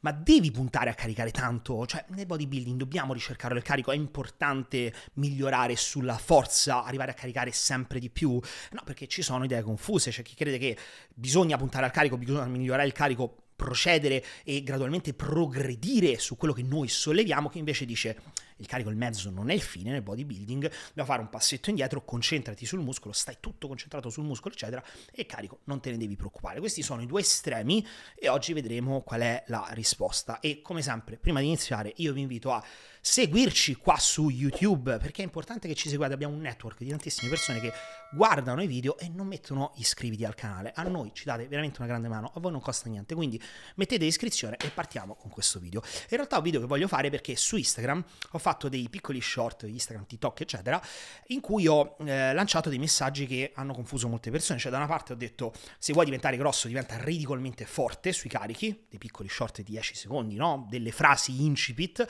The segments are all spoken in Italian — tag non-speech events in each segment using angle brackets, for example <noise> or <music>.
ma devi puntare a caricare tanto, cioè nel bodybuilding dobbiamo ricercare il carico, è importante migliorare sulla forza, arrivare a caricare sempre di più, no perché ci sono idee confuse, c'è chi crede che bisogna puntare al carico, bisogna migliorare il carico, procedere e gradualmente progredire su quello che noi solleviamo, che invece dice il carico, il mezzo non è il fine nel bodybuilding, dobbiamo fare un passetto indietro, concentrati sul muscolo, stai tutto concentrato sul muscolo, eccetera, e carico non te ne devi preoccupare. Questi sono i due estremi e oggi vedremo qual è la risposta. E come sempre, prima di iniziare, io vi invito a seguirci qua su YouTube, perché è importante che ci seguiate, abbiamo un network di tantissime persone che guardano i video e non mettono iscriviti al canale. A noi ci date veramente una grande mano, a voi non costa niente, quindi mettete iscrizione e partiamo con questo video. In realtà è un video che voglio fare perché su Instagram ho fatto fatto dei piccoli short di Instagram, TikTok, eccetera, in cui ho eh, lanciato dei messaggi che hanno confuso molte persone. Cioè, da una parte ho detto: se vuoi diventare grosso, diventa ridicolmente forte sui carichi, dei piccoli short di 10 secondi, no? Delle frasi incipit.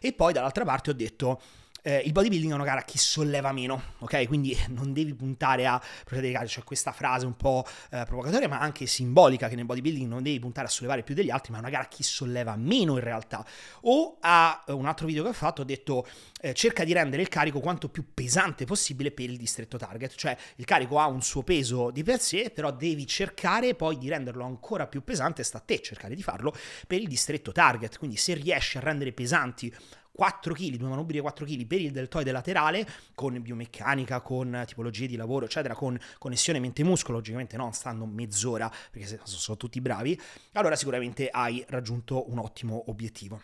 E poi dall'altra parte ho detto eh, il bodybuilding è una gara che solleva meno, ok? Quindi <laughs> non devi puntare a procedere di carica, c'è questa frase un po' eh, provocatoria ma anche simbolica che nel bodybuilding non devi puntare a sollevare più degli altri, ma è una gara che solleva meno in realtà. O a eh, un altro video che ho fatto ho detto eh, cerca di rendere il carico quanto più pesante possibile per il distretto target, cioè il carico ha un suo peso di per sé, però devi cercare poi di renderlo ancora più pesante, sta a te cercare di farlo per il distretto target, quindi se riesci a rendere pesanti 4 kg, due manubri e 4 kg per il deltoide laterale, con biomeccanica, con tipologie di lavoro, eccetera, con connessione mente-muscolo, logicamente non stando mezz'ora, perché sono tutti bravi, allora sicuramente hai raggiunto un ottimo obiettivo.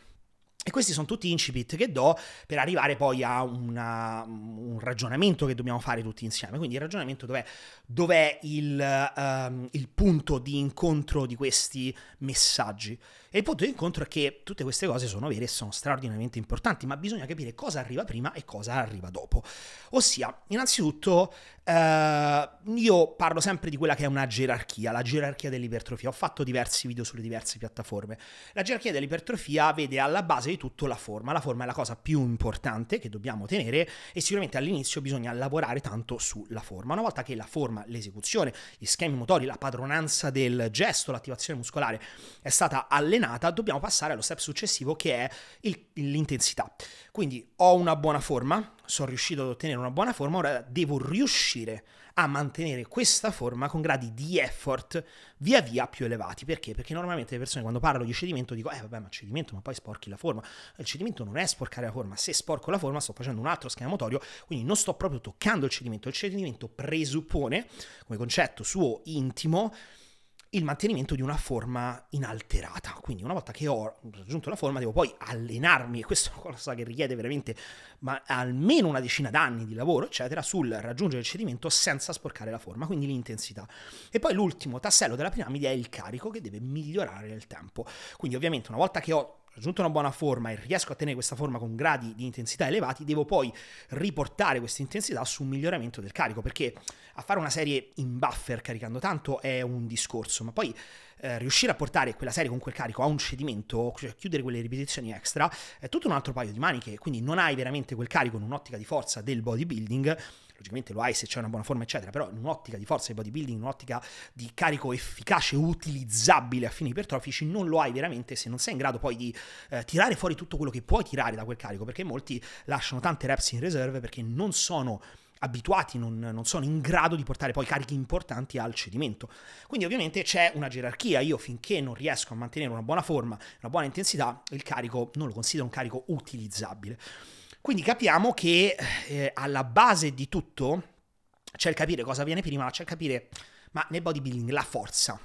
E questi sono tutti incipit che do per arrivare poi a una, un ragionamento che dobbiamo fare tutti insieme. Quindi il ragionamento dov'è, dov'è il, um, il punto di incontro di questi messaggi? E il punto di incontro è che tutte queste cose sono vere e sono straordinariamente importanti, ma bisogna capire cosa arriva prima e cosa arriva dopo. Ossia, innanzitutto, eh, io parlo sempre di quella che è una gerarchia, la gerarchia dell'ipertrofia. Ho fatto diversi video sulle diverse piattaforme. La gerarchia dell'ipertrofia vede alla base di tutto la forma. La forma è la cosa più importante che dobbiamo tenere e sicuramente all'inizio bisogna lavorare tanto sulla forma. Una volta che la forma, l'esecuzione, gli schemi motori, la padronanza del gesto, l'attivazione muscolare è stata allenata, allenata, dobbiamo passare allo step successivo che è il, l'intensità. Quindi ho una buona forma, sono riuscito ad ottenere una buona forma, ora devo riuscire a mantenere questa forma con gradi di effort via via più elevati. Perché? Perché normalmente le persone quando parlo di cedimento dicono, eh vabbè ma cedimento, ma poi sporchi la forma. Il cedimento non è sporcare la forma, se sporco la forma sto facendo un altro schema motorio, quindi non sto proprio toccando il cedimento. Il cedimento presuppone, come concetto suo intimo, il mantenimento di una forma inalterata. Quindi una volta che ho raggiunto la forma devo poi allenarmi e questa è una cosa che richiede veramente ma almeno una decina d'anni di lavoro, eccetera, sul raggiungere il cedimento senza sporcare la forma, quindi l'intensità. E poi l'ultimo tassello della piramide è il carico che deve migliorare nel tempo. Quindi ovviamente una volta che ho raggiunto una buona forma e riesco a tenere questa forma con gradi di intensità elevati, devo poi riportare questa intensità su un miglioramento del carico, perché a fare una serie in buffer caricando tanto è un discorso, ma poi eh, riuscire a portare quella serie con quel carico a un cedimento, cioè chiudere quelle ripetizioni extra, è tutto un altro paio di maniche, quindi non hai veramente quel carico in un'ottica di forza del bodybuilding logicamente lo hai se c'è una buona forma, eccetera, però in un'ottica di forza di bodybuilding, in un'ottica di carico efficace, utilizzabile a fini ipertrofici, non lo hai veramente se non sei in grado poi di eh, tirare fuori tutto quello che puoi tirare da quel carico, perché molti lasciano tante reps in reserve perché non sono abituati, non, non, sono in grado di portare poi carichi importanti al cedimento. Quindi ovviamente c'è una gerarchia, io finché non riesco a mantenere una buona forma, una buona intensità, il carico non lo considero un carico utilizzabile. Quindi capiamo che eh, alla base di tutto c'è il capire cosa viene prima, c'è il capire, ma nel bodybuilding la forza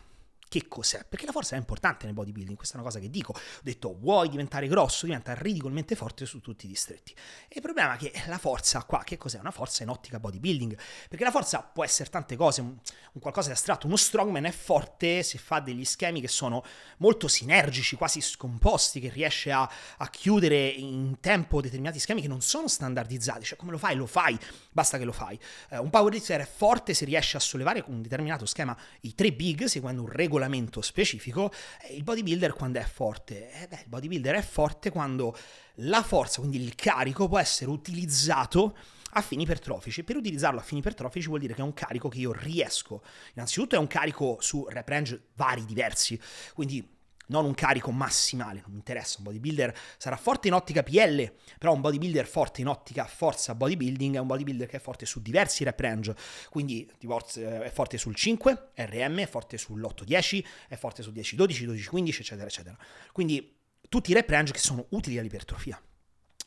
che cos'è? Perché la forza è importante nel bodybuilding, questa è una cosa che dico. Ho detto vuoi diventare grosso, diventa ridicolmente forte su tutti i distretti. E il problema è che la forza qua, che cos'è? Una forza in ottica bodybuilding, perché la forza può essere tante cose, un, un qualcosa di astratto, uno strongman è forte se fa degli schemi che sono molto sinergici, quasi scomposti, che riesce a, a chiudere in tempo determinati schemi che non sono standardizzati, cioè come lo fai? Lo fai, basta che lo fai. Uh, un powerlifter è forte se riesce a sollevare con un determinato schema i tre big seguendo un regolo regolamento specifico, eh, il bodybuilder quando è forte? Eh beh, il bodybuilder è forte quando la forza, quindi il carico, può essere utilizzato a fini ipertrofici. Per utilizzarlo a fini ipertrofici vuol dire che è un carico che io riesco. Innanzitutto è un carico su rep range vari, diversi, quindi non un carico massimale, non mi interessa, un bodybuilder sarà forte in ottica PL, però un bodybuilder forte in ottica forza bodybuilding è un bodybuilder che è forte su diversi rep range, quindi eh, è forte sul 5 RM, è forte sull'8-10, è forte su 10-12, 12-15, eccetera, eccetera. Quindi tutti i rep range che sono utili all'ipertrofia.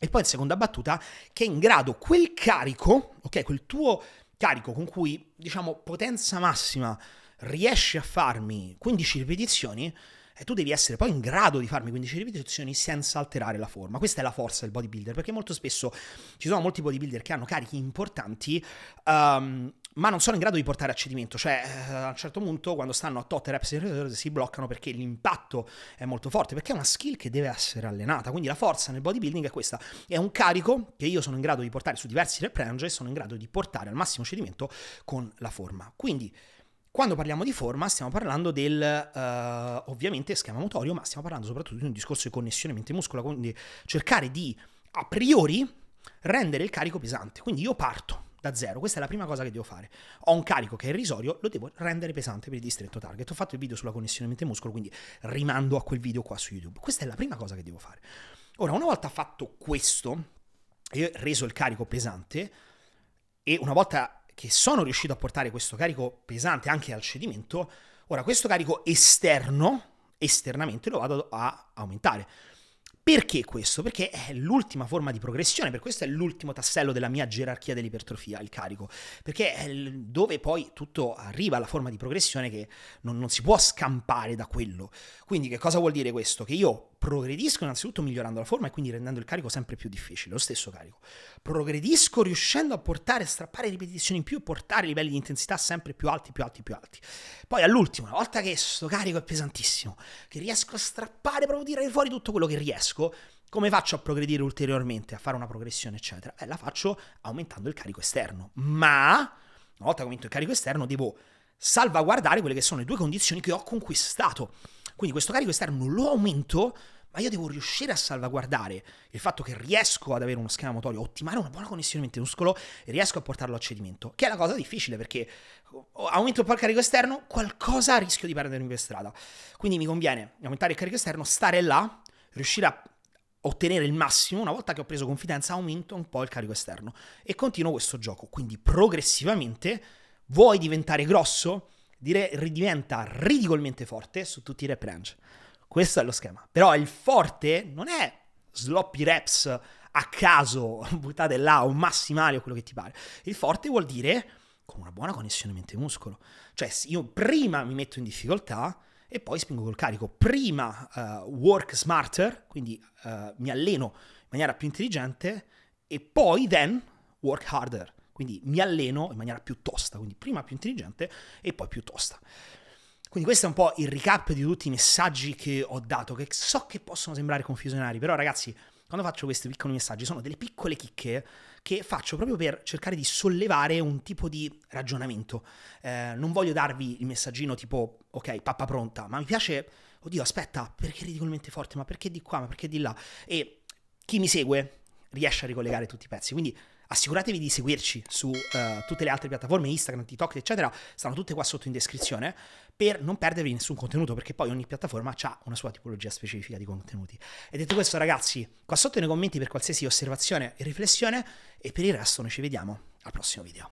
E poi in seconda battuta, che è in grado quel carico, ok, quel tuo carico con cui, diciamo, potenza massima riesci a farmi 15 ripetizioni, e tu devi essere poi in grado di farmi 15 ripetizioni senza alterare la forma. Questa è la forza del bodybuilder, perché molto spesso ci sono molti bodybuilder che hanno carichi importanti, um, ma non sono in grado di portare a cedimento. Cioè, eh, a un certo punto, quando stanno a tot reps si bloccano perché l'impatto è molto forte, perché è una skill che deve essere allenata. Quindi la forza nel bodybuilding è questa. È un carico che io sono in grado di portare su diversi rep range e sono in grado di portare al massimo cedimento con la forma. Quindi quando parliamo di forma stiamo parlando del uh, ovviamente schema motorio, ma stiamo parlando soprattutto di un discorso di connessione mente-muscola, quindi cercare di a priori rendere il carico pesante. Quindi io parto da zero, questa è la prima cosa che devo fare. Ho un carico che è irrisorio, lo devo rendere pesante per il distretto target. Ho fatto il video sulla connessione mente-muscolo, quindi rimando a quel video qua su YouTube. Questa è la prima cosa che devo fare. Ora, una volta fatto questo e reso il carico pesante, e una volta che sono riuscito a portare questo carico pesante anche al cedimento, ora questo carico esterno, esternamente lo vado a aumentare. Perché questo? Perché è l'ultima forma di progressione, per questo è l'ultimo tassello della mia gerarchia dell'ipertrofia, il carico, perché è dove poi tutto arriva alla forma di progressione che non, non si può scampare da quello. Quindi che cosa vuol dire questo? Che io progredisco innanzitutto migliorando la forma e quindi rendendo il carico sempre più difficile, lo stesso carico. Progredisco riuscendo a portare, a strappare ripetizioni in più e portare livelli di intensità sempre più alti, più alti, più alti. Poi all'ultimo, una volta che sto carico è pesantissimo, che riesco a strappare, proprio tirare fuori tutto quello che riesco, come faccio a progredire ulteriormente, a fare una progressione, eccetera? Beh, la faccio aumentando il carico esterno. Ma, una volta che aumento il carico esterno, devo salvaguardare quelle che sono le due condizioni che ho conquistato quindi questo carico esterno lo aumento, ma io devo riuscire a salvaguardare il fatto che riesco ad avere uno schema motorio ottimare una buona connessione mente-muscolo e riesco a portarlo a cedimento, che è la cosa difficile perché oh, aumento un po' il carico esterno, qualcosa rischio di perdermi per strada. Quindi mi conviene aumentare il carico esterno, stare là, riuscire a ottenere il massimo, una volta che ho preso confidenza aumento un po' il carico esterno e continuo questo gioco. Quindi progressivamente vuoi diventare grosso? dire, diventa ridicolmente forte su tutti i rep range. Questo è lo schema. Però il forte non è sloppy reps a caso, <laughs> buttate là, o massimali o quello che ti pare. Il forte vuol dire con una buona connessione mente-muscolo. Cioè, io prima mi metto in difficoltà e poi spingo col carico. Prima uh, work smarter, quindi uh, mi alleno in maniera più intelligente, e poi then work harder. Quindi mi alleno in maniera più tosta, quindi prima più intelligente e poi più tosta. Quindi questo è un po' il recap di tutti i messaggi che ho dato, che so che possono sembrare confusionari, però ragazzi, quando faccio questi piccoli messaggi sono delle piccole chicche che faccio proprio per cercare di sollevare un tipo di ragionamento. Eh, non voglio darvi il messaggino tipo, ok, pappa pronta, ma mi piace, oddio, aspetta, perché ridicolmente forte, ma perché di qua, ma perché di là? E chi mi segue riesce a ricollegare tutti i pezzi. Quindi Assicuratevi di seguirci su uh, tutte le altre piattaforme, Instagram, TikTok, eccetera, stanno tutte qua sotto in descrizione, per non perdervi nessun contenuto, perché poi ogni piattaforma ha una sua tipologia specifica di contenuti. E detto questo, ragazzi, qua sotto nei commenti per qualsiasi osservazione e riflessione, e per il resto noi ci vediamo al prossimo video.